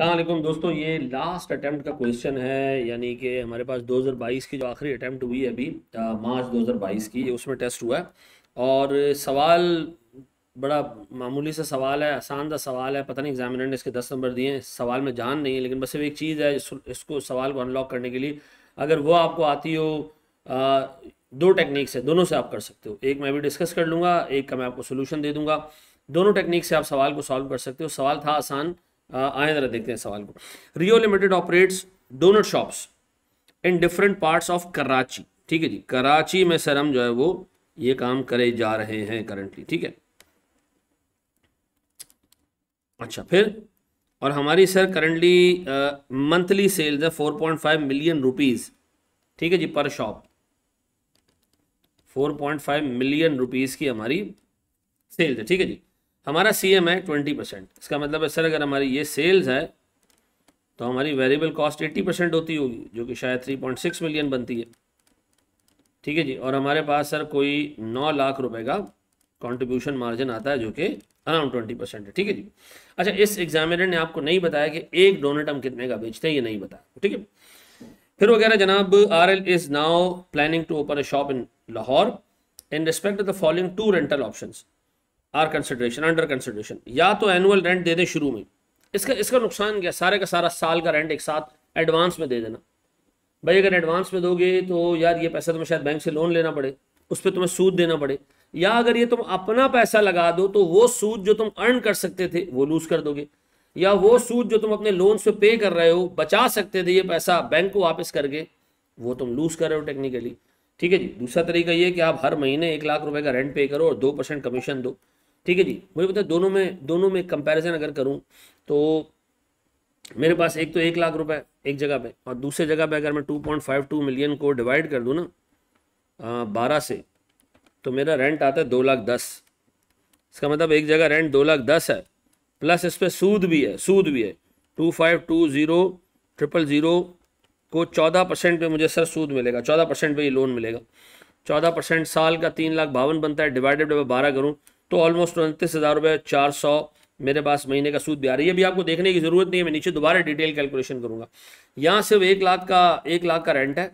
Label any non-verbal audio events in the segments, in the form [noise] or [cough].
सलामकुम दोस्तों ये लास्ट अटैम्प्ट का क्वेश्चन है यानी कि हमारे पास 2022 की जो आखिरी अटैम्प्ट हुई है अभी मार्च 2022 की उसमें टेस्ट हुआ है और सवाल बड़ा मामूली सा सवाल है आसान सा सवाल है पता नहीं एग्जामिनर ने इसके दस नंबर दिए हैं सवाल में जान नहीं है लेकिन बस एक चीज़ है इसको सवाल को अनलॉक करने के लिए अगर वो आपको आती हो आ, दो टेक्निक्स है दोनों से आप कर सकते हो एक मैं भी डिस्कस कर लूँगा एक का मैं आपको सोल्यूशन दे दूँगा दोनों टेक्निक से आप सवाल को सॉल्व कर सकते हो सवाल था आसान आए जरा देखते हैं सवाल को Rio limited operates donut shops in different parts of Karachi ठीक है जी कराची में सर हम जो है वो ये काम करे जा रहे हैं करंटली ठीक है अच्छा फिर और हमारी सर करंटली मंथली सेल्स है four point five million rupees ठीक है जी per shop four point five million rupees की हमारी सेल्स है ठीक है जी हमारा सी है ट्वेंटी परसेंट इसका मतलब है सर अगर हमारी ये सेल्स है तो हमारी वेरिएबल कॉस्ट एट्टी परसेंट होती होगी जो कि शायद थ्री पॉइंट सिक्स मिलियन बनती है ठीक है जी और हमारे पास सर कोई नौ लाख रुपए का कंट्रीब्यूशन मार्जिन आता है जो कि अराउंड ट्वेंटी परसेंट है ठीक है जी अच्छा इस एग्जामिनर ने आपको नहीं बताया कि एक डोनेट हम कितने का बेचते हैं ये नहीं बताया ठीक है फिर वगैरह जनाब R L is now planning to open a shop in Lahore in respect the following two rental option are consideration under consideration या तो एनुअल रेंट दे दें शुरू में इसका इसका नुकसान क्या सारे का सारा साल का रेंट एक साथ एडवांस में दे देना भाई अगर एडवांस में दोगे तो यार ये पैसा तुम्हें शायद बैंक से लोन लेना पड़े उस पर तुम्हें सूद देना पड़े या अगर ये तुम अपना पैसा लगा दो तो वो सूद जो तुम अर्न कर सकते थे वो लूज़ कर दोगे या वो सूद जो तुम अपने लोन पे पे कर रहे हो बचा सकते थे ये पैसा बैंक को वापस करके वो तुम लूज़ कर रहे हो टेक्निकली ठीक है जी दूसरा तरीका ये कि आप हर महीने एक लाख रुपए का रेंट पे करो और दो परसेंट कमीशन दो ठीक है जी मुझे पता है दोनों में दोनों में कंपैरिजन अगर करूं तो मेरे पास एक तो एक लाख रुपए एक जगह पे और दूसरे जगह पे अगर मैं two point five two million को डिवाइड कर दूं ना बारह से तो मेरा रेंट आता है दो लाख दस इसका मतलब एक जगह रेंट दो लाख दस है प्लस इस पर सूद भी है सूद भी है two five two zero triple zero को चौदह परसेंट पर मुझे सर सूद मिलेगा चौदह परसेंट पर ये लोन मिलेगा चौदह परसेंट साल का तीन लाख बावन बनता है डिवाइडेड बाई बारह करूँ तो ऑलमोस्ट उनतीस हज़ार रुपये चार सौ मेरे पास महीने का सूद भी आ रही है अभी आपको देखने की ज़रूरत नहीं है मैं नीचे दोबारा डिटेल कैलकुलेशन करूँगा यहाँ सिर्फ एक लाख का एक लाख का रेंट है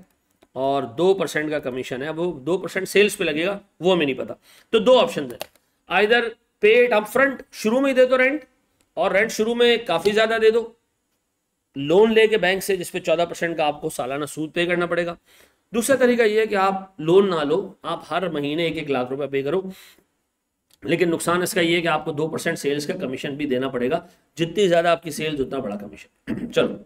और दो परसेंट का कमीशन है वो दो परसेंट सेल्स पे लगेगा वो हमें नहीं पता तो दो ऑप्शन है आइधर पेड अप फ्रंट शुरू में ही दे दो रेंट और रेंट शुरू में काफ़ी ज़्यादा दे दो लोन लेके बैंक से जिसपे चौदह परसेंट का आपको सालाना सूद पे करना पड़ेगा दूसरा तरीका यह है कि आप लोन ना लो आप हर महीने एक एक लाख रुपए पे करो लेकिन नुकसान इसका ये है कि आपको दो परसेंट सेल्स का कमीशन भी देना पड़ेगा जितनी ज़्यादा आपकी सेल्स उतना बड़ा कमीशन [clears throat] चलो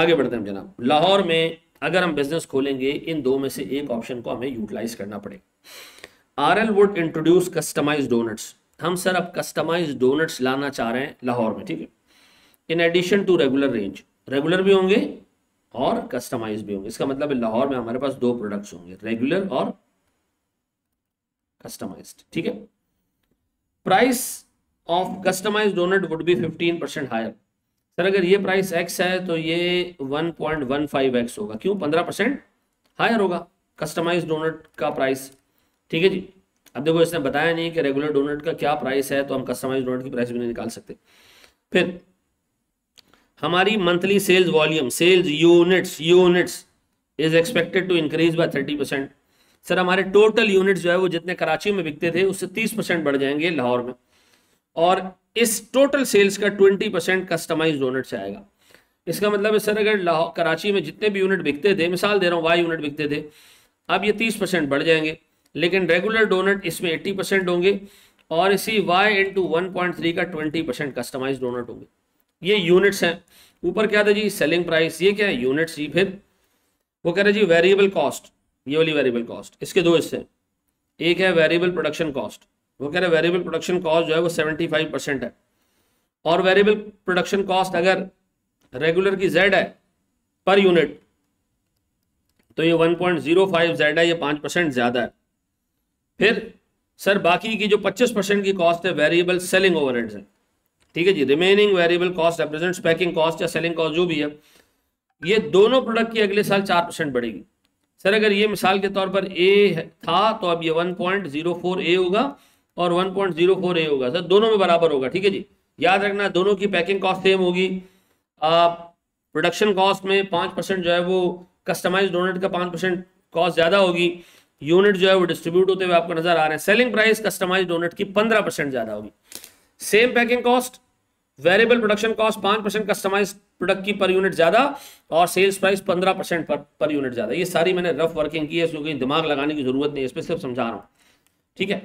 आगे बढ़ते हैं जनाब लाहौर में अगर हम बिजनेस खोलेंगे इन दो में से एक ऑप्शन को हमें यूटिलाइज करना पड़ेगा R L would introduce customize donuts हम सर अब कस्टमाइज डोनट्स लाना चाह रहे हैं लाहौर में ठीक है in addition to regular range regular भी होंगे और कस्टमाइज भी होंगे इसका मतलब लाहौर में हमारे पास दो प्रोडक्ट्स होंगे रेगुलर और कस्टमाइज्ड ठीक है price of customize donut would be fifteen percent higher sir अगर ये प्राइस एक्स है तो ये one point one five X होगा क्यों पंद्रह परसेंट हायर होगा कस्टमाइज डोनट का प्राइस ठीक है जी अब देखो इसने बताया नहीं कि रेगुलर डोनट का क्या प्राइस है तो हम कस्टमाइज डोनट की प्राइस भी नहीं निकाल सकते फिर हमारी monthly sales volume sales units units is expected to increase by thirty percent sir हमारे टोटल यूनिट जो है वो जितने कराची में बिकते थे उससे तीस परसेंट बढ़ जाएंगे लाहौर में और इस टोटल सेल्स का ट्वेंटी परसेंट कस्टमाइज यूनिट से आएगा इसका मतलब है सर अगर लाहौर कराची में जितने भी यूनिट बिकते थे मिसाल दे रहा हूँ वाई यूनिट बिकते थे अब ये तीस परसेंट बढ़ जाएंगे लेकिन रेगुलर डोनट इसमें एट्टी परसेंट होंगे और इसी Y into one point three का ट्वेंटी परसेंट कस्टमाइज डोनट होंगे ये यूनिट्स हैं ऊपर क्या था जी सेलिंग प्राइस ये क्या है यूनिट्स ये फिर वो कह रहे जी वेरिएबल कॉस्ट ये वाली वेरिएबल कॉस्ट इसके दो हिस्से एक है वेरिएबल प्रोडक्शन कॉस्ट वो कह रहे हैं वेरिएबल प्रोडक्शन कॉस्ट जो है वो सेवेंटी फाइव परसेंट है और वेरिएबल प्रोडक्शन कॉस्ट अगर रेगुलर की जेड है पर यूनिट तो ये one point zero five Z है ये पाँच परसेंट ज़्यादा है फिर सर बाकी की जो पच्चीस परसेंट की कॉस्ट है वेरिएबल सेलिंग ओवर है ठीक है जी remaining variable cost represents packing cost या सेलिंग कॉस्ट जो भी है ये दोनों प्रोडक्ट की अगले साल चार परसेंट बढ़ेगी सर अगर ये मिसाल के तौर पर ए था तो अब ये 1.04 ए होगा और 1.04 ए होगा सर दोनों में बराबर होगा ठीक है जी याद रखना दोनों की पैकिंग कॉस्ट सेम होगी प्रोडक्शन कॉस्ट में पाँच परसेंट जो है वो कस्टमाइज डोनेट का पाँच परसेंट कॉस्ट ज़्यादा होगी यूनिट जो है वो डिस्ट्रीब्यूट होते हुए आपको नजर आ रहे हैं सेलिंग प्राइस कस्टमाइज डोनेट की पंद्रह परसेंट ज़्यादा होगी same packing cost variable production cost पांच परसेंट कस्टमाइज प्रोडक्ट की पर यूनिट ज्यादा और सेल्स प्राइस पंद्रह परसेंट पर, पर यूनिट ज्यादा ये सारी मैंने रफ वर्किंग की है इसको कहीं दिमाग लगाने की जरूरत नहीं है इसमें सिर्फ समझा रहा हूं ठीक है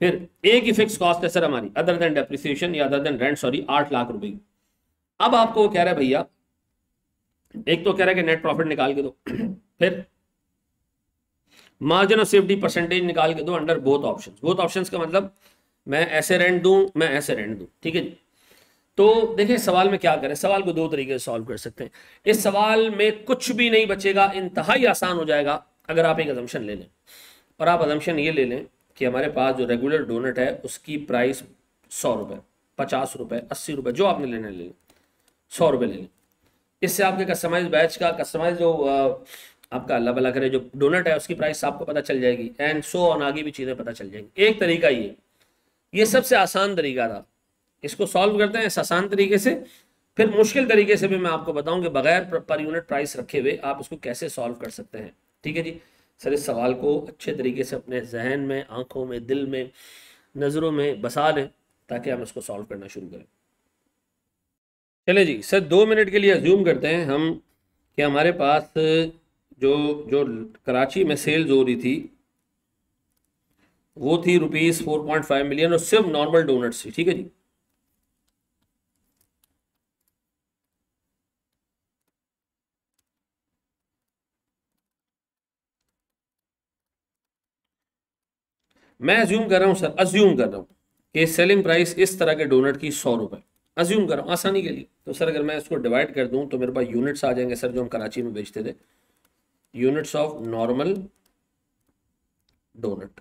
फिर एक ही फिक्स कॉस्ट है सर हमारी अदर देन डेप्रिसिएशन या अदर देन रेंट सॉरी आठ लाख रुपए की अब आपको वो कह रहा है भैया एक तो कह रहा है कि नेट प्रॉफिट निकाल के दो फिर मार्जिन ऑफ सेफ्टी परसेंटेज निकाल के दो under both options both options का मतलब मैं ऐसे रेंट दूं मैं ऐसे रेंट दूं ठीक है तो देखिए सवाल में क्या करें सवाल को दो तरीके से सॉल्व कर सकते हैं इस सवाल में कुछ भी नहीं बचेगा इंतहाई आसान हो जाएगा अगर आप एक एजम्पन ले लें और आप एजम्पन ये ले लें कि हमारे पास जो रेगुलर डोनट है उसकी प्राइस सौ रुपये पचास रुपये अस्सी रुपये जो आपने लेने ले लें सौ रुपये ले लें इससे आपके कस्टमाइज बैच का कस्टमाइज जो आपका अल्लाह भला करे जो डोनट है उसकी प्राइस आपको पता चल जाएगी एंड सो ऑन आगे भी चीज़ें पता चल जाएंगी एक तरीका ये ये सबसे आसान तरीका था इसको सॉल्व करते हैं आसान तरीके से फिर मुश्किल तरीके से भी मैं आपको बताऊं कि बगैर पर यूनिट प्राइस रखे हुए आप इसको कैसे सॉल्व कर सकते हैं ठीक है जी सर इस सवाल को अच्छे तरीके से अपने जहन में आंखों में दिल में नज़रों में बसा लें ताकि हम इसको सॉल्व करना शुरू करें चले जी सर दो मिनट के लिए ज्यूम करते हैं हम कि हमारे पास जो जो कराची में सेल्स हो रही थी वो थी rupees four point five million और सिर्फ नॉर्मल डोनट्स थी ठीक है जी मैं अज्यूम कर रहा हूँ सर अज्यूम कर रहा हूं कि सेलिंग प्राइस इस तरह के डोनट की सौ रुपए अज्यूम कर रहा हूं आसानी के लिए तो सर अगर मैं इसको डिवाइड कर दूं तो मेरे पास यूनिट्स आ जाएंगे सर जो हम कराची में बेचते थे units of normal donut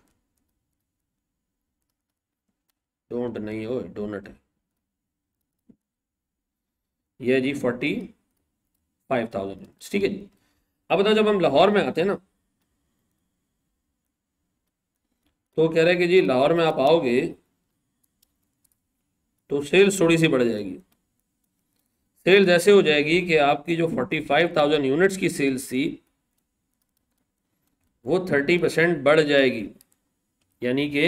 don't नहीं हो डोनट है यह जी फोर्टी फाइव थाउजेंड ठीक है जी अब बताओ जब हम लाहौर में आते हैं ना तो कह रहे हैं कि जी लाहौर में आप आओगे तो सेल्स थोड़ी सी बढ़ जाएगी सेल्स ऐसे हो जाएगी कि आपकी जो फोर्टी फाइव थाउजेंड यूनिट्स की सेल्स थी वो थर्टी परसेंट बढ़ जाएगी यानी कि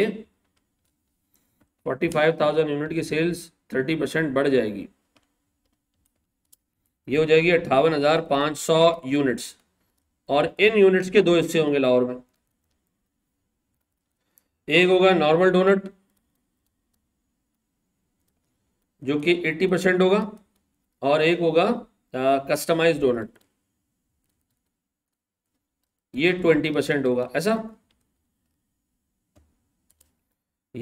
फोर्टी फाइव थाउजेंड यूनिट की सेल्स थर्टी परसेंट बढ़ जाएगी ये हो जाएगी अट्ठावन हज़ार पाँच सौ यूनिट्स और इन यूनिट्स के दो हिस्से होंगे लाहौर में एक होगा नॉर्मल डोनट जो कि एट्टी परसेंट होगा और एक होगा कस्टमाइज डोनट ये ट्वेंटी परसेंट होगा ऐसा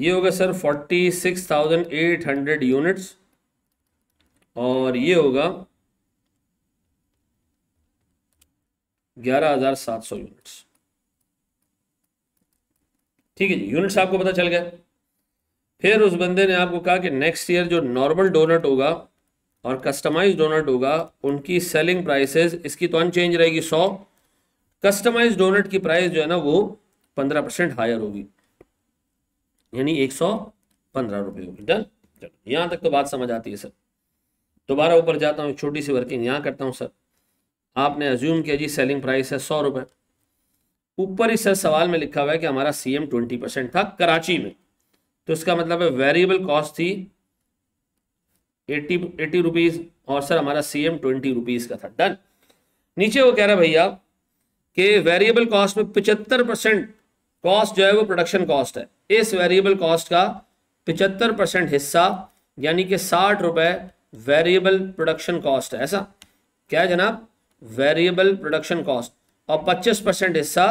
ये हो गया sir forty six thousand eight hundred units और ये होगा ग्यारह हजार सात सौ यूनिट्स ठीक है जी यूनिट्स आपको पता चल गया फिर उस बंदे ने आपको कहा कि नेक्स्ट ईयर जो नॉर्मल डोनट होगा और कस्टमाइज डोनट होगा उनकी सेलिंग प्राइसेस इसकी तो अनचेंज रहेगी सौ कस्टमाइज डोनट की प्राइस जो है ना वो पंद्रह परसेंट हायर होगी यानी एक सौ पंद्रह रुपये डन चलो यहाँ तक तो बात समझ आती है सर दोबारा ऊपर जाता हूँ छोटी सी वर्किंग यहाँ करता हूँ सर आपने एज्यूम किया जी सेलिंग प्राइस है सौ रुपये ऊपर ही सर सवाल में लिखा हुआ है कि हमारा सी एम ट्वेंटी परसेंट था कराची में तो इसका मतलब है वेरिएबल कॉस्ट थी एट्टी एट्टी रुपीज़ और सर हमारा सी एम ट्वेंटी रुपीज़ का था डन नीचे वो कह रहा है भैया कि वेरिएबल कॉस्ट में पचहत्तर परसेंट कॉस्ट जो है वो प्रोडक्शन कॉस्ट है इस वेरिएबल कॉस्ट का पिचहत्तर परसेंट हिस्सा यानी कि साठ रुपए वेरिएबल प्रोडक्शन कॉस्ट है ऐसा क्या है जनाब वेरिएबल प्रोडक्शन कॉस्ट और पच्चीस परसेंट हिस्सा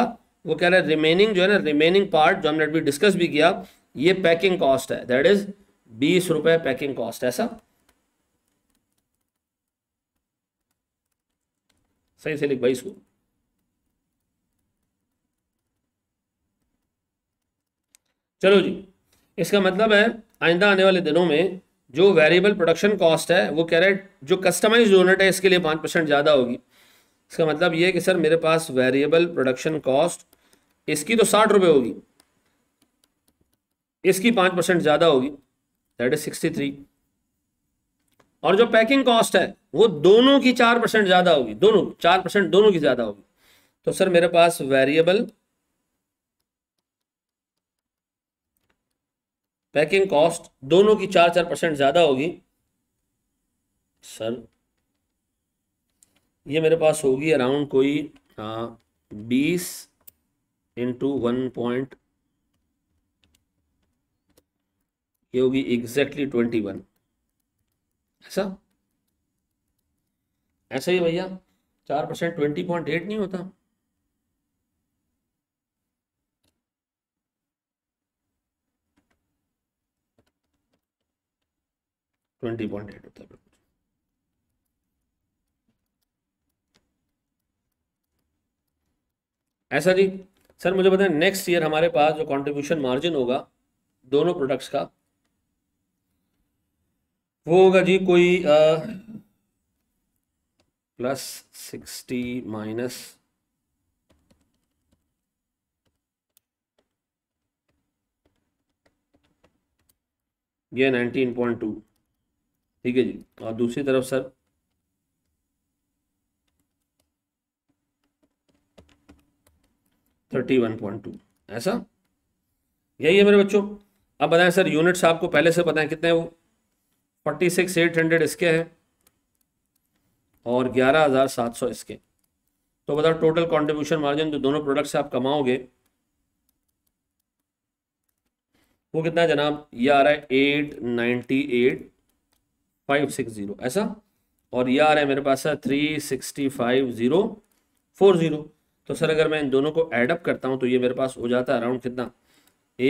वो कह रहे हैं रिमेनिंग जो है ना रिमेनिंग पार्ट जो हमने अभी डिस्कस भी किया ये पैकिंग कॉस्ट है दैट इज बीस रुपए पैकिंग कॉस्ट ऐसा सही से लिख भाई इसको चलो जी इसका मतलब है आइंदा आने वाले दिनों में जो वेरिएबल प्रोडक्शन कॉस्ट है वो कह रहे हैं जो कस्टमाइज यूनिट है इसके लिए पाँच परसेंट ज़्यादा होगी इसका मतलब ये है कि सर मेरे पास वेरिएबल प्रोडक्शन कॉस्ट इसकी तो साठ रुपये होगी इसकी पाँच परसेंट ज़्यादा होगी दैट इज सिक्सटी थ्री और जो पैकिंग कॉस्ट है वो दोनों की चार परसेंट ज़्यादा होगी दोनों चार परसेंट दोनों की ज़्यादा होगी तो सर मेरे पास वेरिएबल पैकिंग कॉस्ट दोनों की चार चार परसेंट ज़्यादा होगी सर ये मेरे पास होगी अराउंड कोई आ, बीस इंटू वन पॉइंट ये होगी एग्जैक्टली ट्वेंटी वन ऐसा ऐसा ही भैया चार परसेंट ट्वेंटी पॉइंट एट नहीं होता ट्वेंटी पॉइंट एट होता है ऐसा जी सर मुझे बताएं नेक्स्ट ईयर हमारे पास जो कंट्रीब्यूशन मार्जिन होगा दोनों प्रोडक्ट्स का वो होगा जी कोई प्लस सिक्सटी माइनस ये नाइनटीन पॉइंट टू ठीक है जी और तो दूसरी तरफ sir thirty one point two ऐसा यही है मेरे बच्चों अब बताएं सर यूनिट्स आपको पहले से बताएं कितने वो फोर्टी सिक्स एट हंड्रेड इसके हैं और ग्यारह हज़ार सात सौ इसके तो बताओ टोटल कंट्रीब्यूशन मार्जिन जो दोनों प्रोडक्ट से आप कमाओगे वो कितना है जनाब ये आ रहा है eight ninety eight five six zero ऐसा और ये आ रहा है मेरे पास है three sixty five zero four zero तो सर अगर मैं इन दोनों को एडअप करता हूँ तो ये मेरे पास हो जाता है अराउंड कितना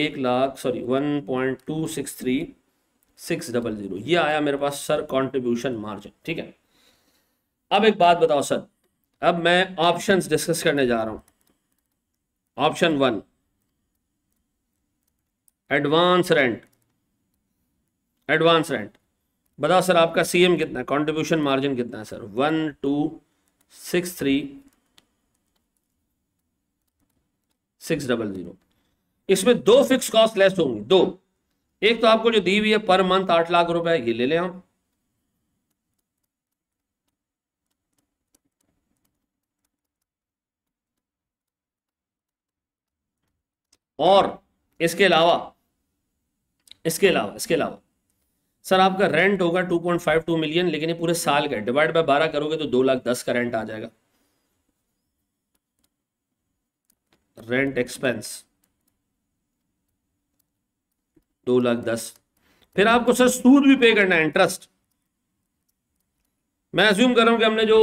एक lakh sorry one point two six three six double zero ये आया मेरे पास सर कॉन्ट्रीब्यूशन मार्जिन ठीक है अब एक बात बताओ सर अब मैं ऑप्शन डिस्कस करने जा रहा हूँ option one advance rent advance rent बताओ सर आपका सीएम कितना है कॉन्ट्रीब्यूशन मार्जिन कितना है sir one two six three six double zero इसमें दो फिक्स कॉस्ट लेस होंगी दो एक तो आपको जो दी हुई है पर मंथ आठ लाख रुपए ये ले लें हम और इसके अलावा इसके अलावा इसके अलावा सर आपका रेंट होगा two point five two million लेकिन ये पूरे साल का डिवाइड बाय बारह करोगे तो दो लाख दस का रेंट आ जाएगा रेंट एक्सपेंस दो लाख दस फिर आपको सर सूद भी पे करना है इंटरेस्ट मैं अज्यूम कर रहा हूं कि हमने जो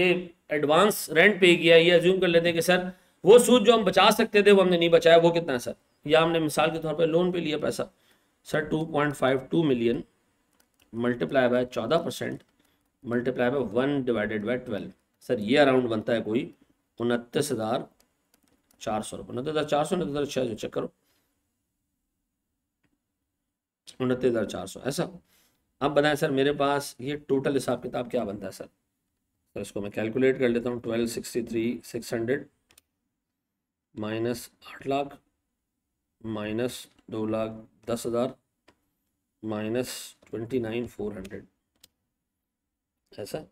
ये एडवांस रेंट पे किया ये अज्यूम कर लेते हैं कि सर वो सूद जो हम बचा सकते थे वो हमने नहीं बचाया वो कितना है सर या हमने मिसाल के तौर पर लोन पे लिया पैसा sir two point five two million multiply by चौदह percent multiply by one divided by twelve sir ये अराउंड बनता है कोई उनतीस हज़ार चार सौ रुपये उनतीस हज़ार चार सौ उनतीस हज़ार छः सौ चेक करो उनतीस हज़ार चार सौ ऐसा अब बताएं सर मेरे पास ये टोटल हिसाब किताब क्या बनता है सर तो इसको मैं कैलकुलेट कर लेता हूँ twelve sixty three six hundred minus आठ लाख माइनस दो लाख दस हज़ार minus twenty nine four hundred ऐसा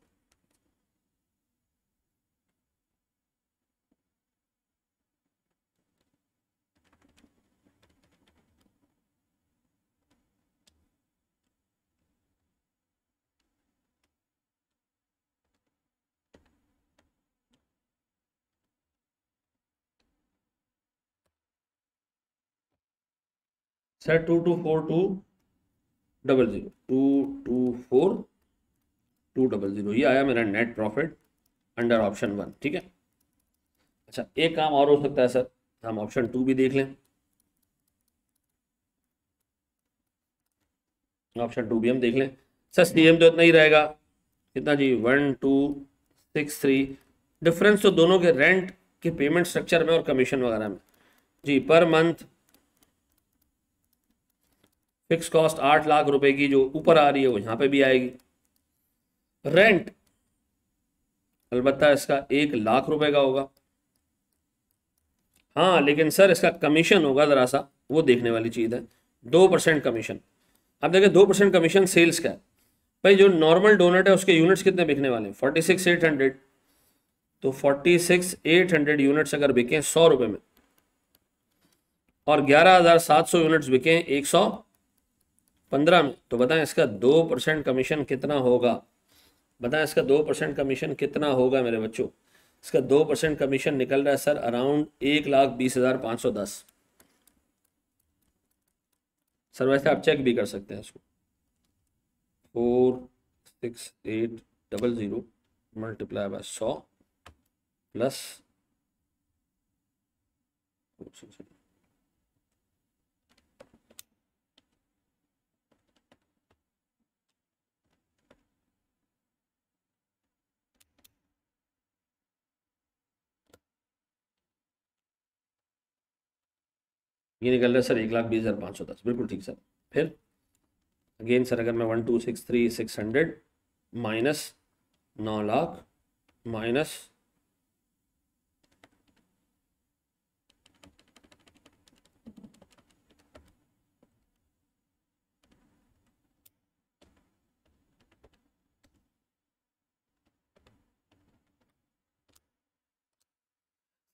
sir two two four two double zero two two four two double zero ये आया मेरा net profit under option one ठीक है अच्छा एक काम और हो सकता है सर हम ऑप्शन टू भी देख लें ऑप्शन टू भी हम देख लें सर सी एम तो इतना ही रहेगा कितना जी one two six three difference तो दोनों के रेंट के पेमेंट स्ट्रक्चर में और कमीशन वगैरह में जी पर मंथ फिक्स कॉस्ट आठ लाख रुपए की जो ऊपर आ रही है वो यहां पे भी आएगी रेंट अलबत्ता इसका एक लाख रुपए का होगा हाँ लेकिन सर इसका कमीशन होगा ज़रा सा वो देखने वाली चीज़ है दो परसेंट कमीशन अब देखिए दो परसेंट कमीशन सेल्स का है भाई जो नॉर्मल डोनट है उसके यूनिट्स कितने बिकने वाले हैं फोर्टी सिक्स एट हंड्रेड तो forty six eight hundred units अगर बिके सौ रुपये में और ग्यारह हज़ार सात सौ यूनिट्स बिके एक सौ पंद्रह में तो बताएं इसका दो परसेंट कमीशन कितना होगा बताएं इसका दो परसेंट कमीशन कितना होगा मेरे बच्चों इसका दो परसेंट कमीशन निकल रहा है सर अराउंड एक लाख बीस हज़ार पाँच सौ दस सर वैसे आप चेक भी कर सकते हैं इसको four six eight double zero multiply by सौ प्लस ये निकल रहा है सर एक लाख बीस हज़ार पाँच सौ दस बिल्कुल ठीक सर फिर अगेन सर अगर मैं one two six three six hundred minus नौ लाख माइनस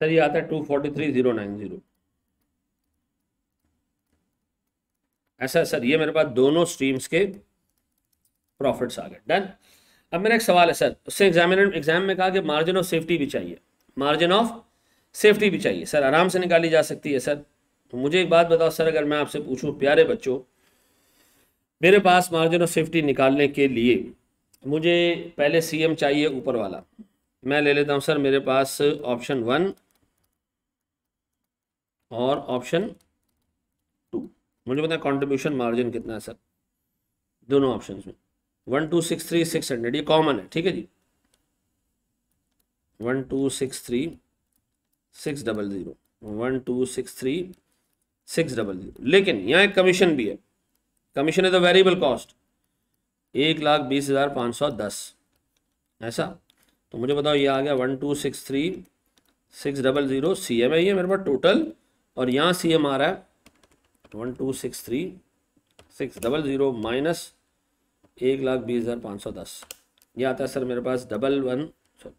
सर ये आता है two forty three zero nine zero ऐसा सर ये मेरे पास दोनों स्ट्रीम्स के प्रॉफिट्स आ गए डन अब मेरा एक सवाल है सर उससे एग्जामिनर एग्जाम में कहा कि मार्जिन ऑफ सेफ्टी भी चाहिए मार्जिन ऑफ सेफ्टी भी चाहिए सर आराम से निकाली जा सकती है सर तो मुझे एक बात बताओ सर अगर मैं आपसे पूछूँ प्यारे बच्चों मेरे पास मार्जिन ऑफ सेफ्टी निकालने के लिए मुझे पहले सी चाहिए ऊपर वाला मैं ले लेता हूँ सर मेरे पास ऑप्शन वन और ऑप्शन मुझे पता है कॉन्ट्रीब्यूशन मार्जिन कितना है सर दोनों ऑप्शन में one two six three six hundred ये कॉमन है ठीक है जी one two six three six double zero one two six three six double zero लेकिन यहाँ एक कमीशन भी है commission is the variable cost एक लाख बीस हज़ार पाँच सौ दस ऐसा तो मुझे बताओ ये आ गया one two six three six double zero C M है ये मेरे पास टोटल और यहाँ सी एम आ रहा है one two six three six double zero minus एक लाख बीस हज़ार पाँच सौ दस ये आता है सर मेरे पास double one sorry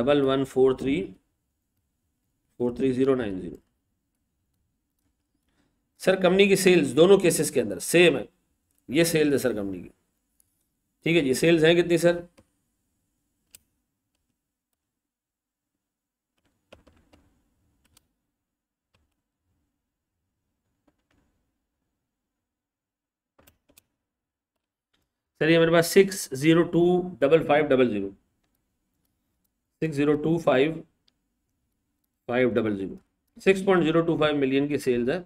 double one four three four three zero nine zero sir company की सेल्स दोनों केसेस के अंदर सेम है ये सेल्स है सर कंपनी की ठीक है जी सेल्स हैं कितनी सर चलिए मेरे पास six zero two double five double zero six zero two five five double zero six point zero two five million की सेल्स है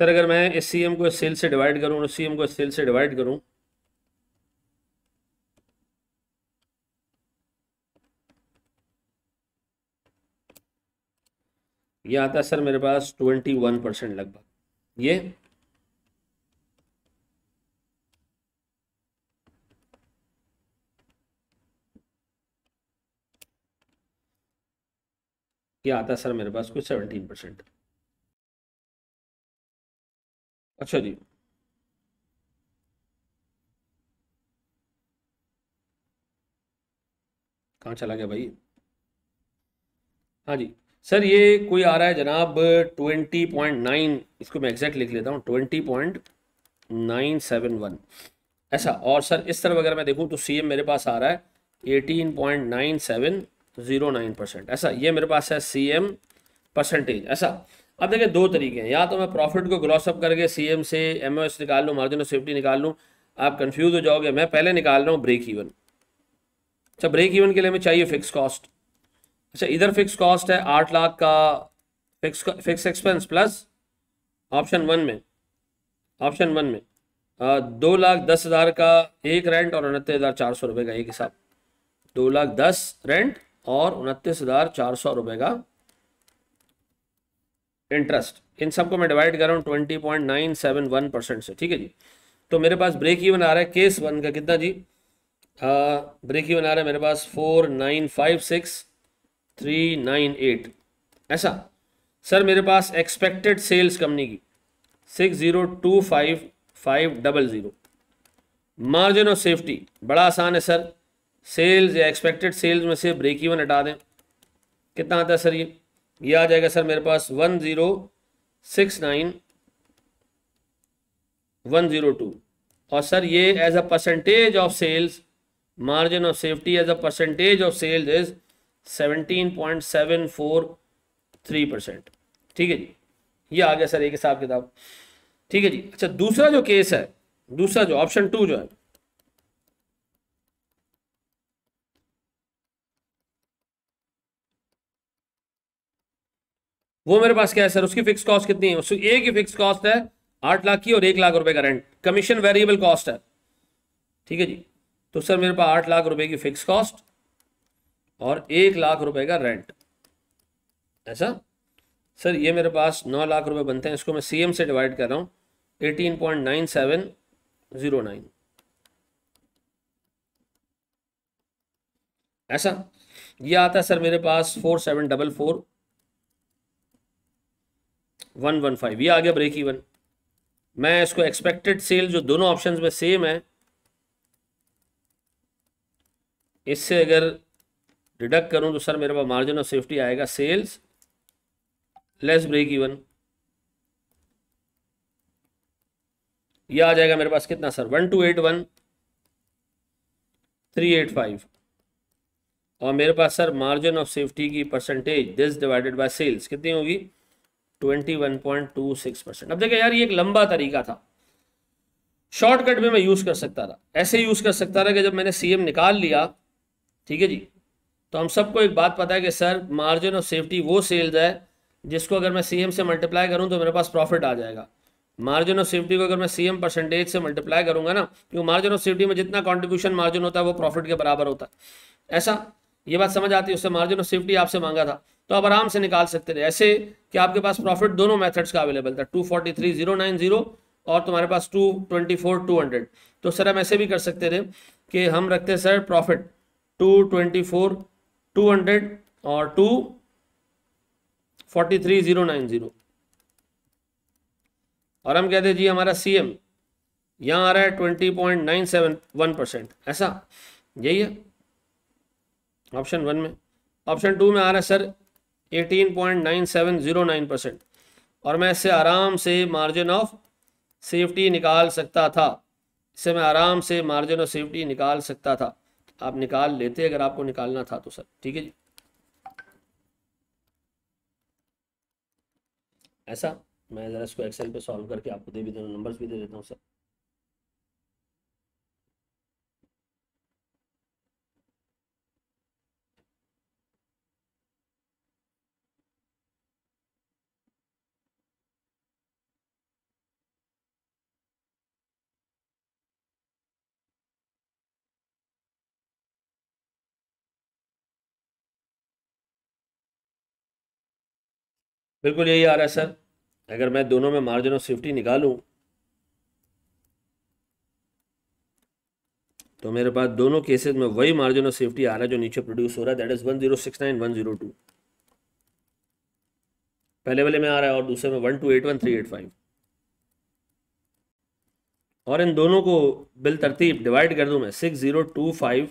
सर अगर मैं एस सी एम को सेल से डिवाइड करूं और सी एम को सेल से डिवाइड करूँ ये आता है सर मेरे पास ट्वेंटी वन परसेंट लगभग ये क्या आता सर मेरे पास कुछ सेवेंटीन परसेंट अच्छा जी कहाँ चला गया भाई हाँ जी सर ये कोई आ रहा है जनाब 20.9 इसको मैं एग्जैक्ट लिख लेता हूँ 20.971 ऐसा और सर इस तरफ अगर मैं देखूँ तो सी मेरे पास आ रहा है 18.9709 परसेंट ऐसा ये मेरे पास है सी परसेंटेज ऐसा अब देखिए दो तरीके हैं या तो मैं प्रॉफिट को ग्रॉसअप करके सी से एम निकाल लूँ मार्जिन ऑफ सेफ्टी निकाल लूँ आप कन्फ्यूज हो जाओगे मैं पहले निकाल रहा हूँ ब्रेक इवन अच्छा ब्रेक इवन के लिए हमें चाहिए फिक्स कॉस्ट अच्छा इधर फिक्स कॉस्ट है आठ लाख का fix fix expense plus option one में ऑप्शन वन में आ, दो लाख दस हज़ार का एक रेंट और उनतीस हज़ार चार सौ रुपये का एक हिसाब दो लाख दस रेंट और उनतीस हज़ार चार सौ रुपये का इंटरेस्ट इन सबको मैं डिवाइड कर रहा हूँ twenty point nine seven one percent से ठीक है जी तो मेरे पास ब्रेक इवन आ रहा है केस वन का कितना जी ब्रेक इवन आ रहा है मेरे पास four nine five six three nine eight ऐसा सर मेरे पास एक्सपेक्टेड सेल्स कंपनी की six zero two five five double zero margin of safety बड़ा आसान है सर सेल्स या एक्सपेक्टेड सेल्स में से ब्रेक इवन हटा दें कितना आता है सर ये ये आ जाएगा सर मेरे पास one zero six nine one zero two और सर ये as a percentage of sales margin of safety as a percentage of sales is seventeen point seven four three percent ठीक है जी ये आ गया सर एक हिसाब किताब ठीक है जी अच्छा दूसरा जो केस है दूसरा जो ऑप्शन टू जो है वो मेरे पास क्या है सर उसकी फिक्स कॉस्ट कितनी है उसकी एक ही फिक्स कॉस्ट है आठ लाख की और एक लाख रुपए का रेंट कमीशन वेरिएबल कॉस्ट है ठीक है जी तो सर मेरे पास आठ लाख रुपए की फिक्स कॉस्ट और एक लाख रुपए का रेंट ऐसा सर ये मेरे पास नौ लाख रुपए बनते हैं इसको मैं सीएम से डिवाइड कर रहा हूँ eighteen point nine seven zero nine ऐसा ये आता है सर मेरे पास four seven double four one one five ये आ गया ब्रेक इवन मैं इसको एक्सपेक्टेड सेल जो दोनों ऑप्शंस में सेम है इससे अगर डिडक्ट करूं तो सर मेरे पास मार्जिन ऑफ सेफ्टी आएगा सेल्स लेस ब्रेक इवन ये आ जाएगा मेरे पास कितना sir one two eight one three eight five और मेरे पास सर मार्जिन ऑफ सेफ्टी की percentage this divided by sales कितनी होगी twenty one point two six percent अब देखिए यार ये एक लंबा तरीका था शॉर्टकट में मैं यूज़ कर सकता था ऐसे यूज़ कर सकता था कि जब मैंने सीएम निकाल लिया ठीक है जी तो हम सबको एक बात पता है कि सर मार्जिन ऑफ सेफ्टी वो सेल्स है जिसको अगर मैं सी से मल्टीप्लाई करूँ तो मेरे पास प्रॉफिट आ जाएगा मार्जिन ऑफ सेफ्टी को अगर मैं सी परसेंटेज से मल्टीप्लाई करूंगा ना क्योंकि मार्जिन ऑफ सेफ्टी में जितना कॉन्ट्रीब्यूशन मार्जिन होता है वो प्रॉफिट के बराबर होता है ऐसा ये बात समझ आती है उससे मार्जिन ऑफ सेफ्टी आपसे मांगा था तो आप आराम से निकाल सकते थे ऐसे कि आपके पास प्रॉफिट दोनों मैथड्स का अवेलेबल था two forty three zero nine zero और तुम्हारे पास two twenty four two hundred तो सर हम ऐसे भी कर सकते थे कि हम रखते sir profit two twenty four two hundred और two forty three zero nine zero और हम कहते जी हमारा सी एम यहाँ आ रहा है twenty point nine seven one percent ऐसा यही है ऑप्शन वन में ऑप्शन टू में आ रहा है sir eighteen point nine seven zero nine percent और मैं इससे आराम से मार्जिन ऑफ सेफ्टी निकाल सकता था इससे मैं आराम से मार्जिन ऑफ सेफ्टी निकाल सकता था आप निकाल लेते अगर आपको निकालना था तो सर ठीक है जी ऐसा मैं ज़रा इसको एक्सेल पे सॉल्व करके आपको दे भी देता हूँ नंबर्स भी दे देता हूँ सर बिल्कुल यही आ रहा है सर अगर मैं दोनों में मार्जिन ऑफ सेफ्टी निकालूं तो मेरे पास दोनों केसेस में वही मार्जिन ऑफ सेफ्टी आ रहा है जो नीचे प्रोड्यूस हो रहा है that is one zero six nine one zero two पहले वाले में आ रहा है और दूसरे में one two eight one three eight five और इन दोनों को बिल तरतीब डिवाइड कर दूं मैं six zero two five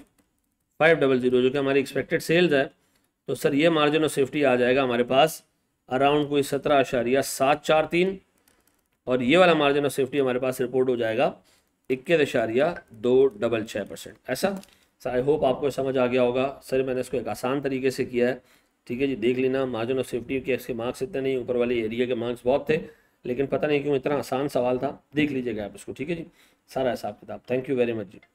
five double zero जो कि हमारी एक्सपेक्टेड सेल्स है तो सर ये मार्जिन ऑफ सेफ्टी आ जाएगा हमारे पास अराउंड कोई सत्रह अशारिया सात चार तीन और ये वाला मार्जिन ऑफ सेफ्टी हमारे पास रिपोर्ट हो जाएगा इक्कीस अशारिया दो डबल छः परसेंट ऐसा सर आई होप आपको समझ आ गया होगा सर मैंने इसको एक आसान तरीके से किया है ठीक है जी देख लेना मार्जिन ऑफ सेफ्टी के इसके मार्क्स इतने नहीं ऊपर वाले एरिया के मार्क्स बहुत थे लेकिन पता नहीं क्यों इतना आसान सवाल था देख लीजिएगा आप इसको ठीक है जी सारा हिसाब किताब thank you very much ji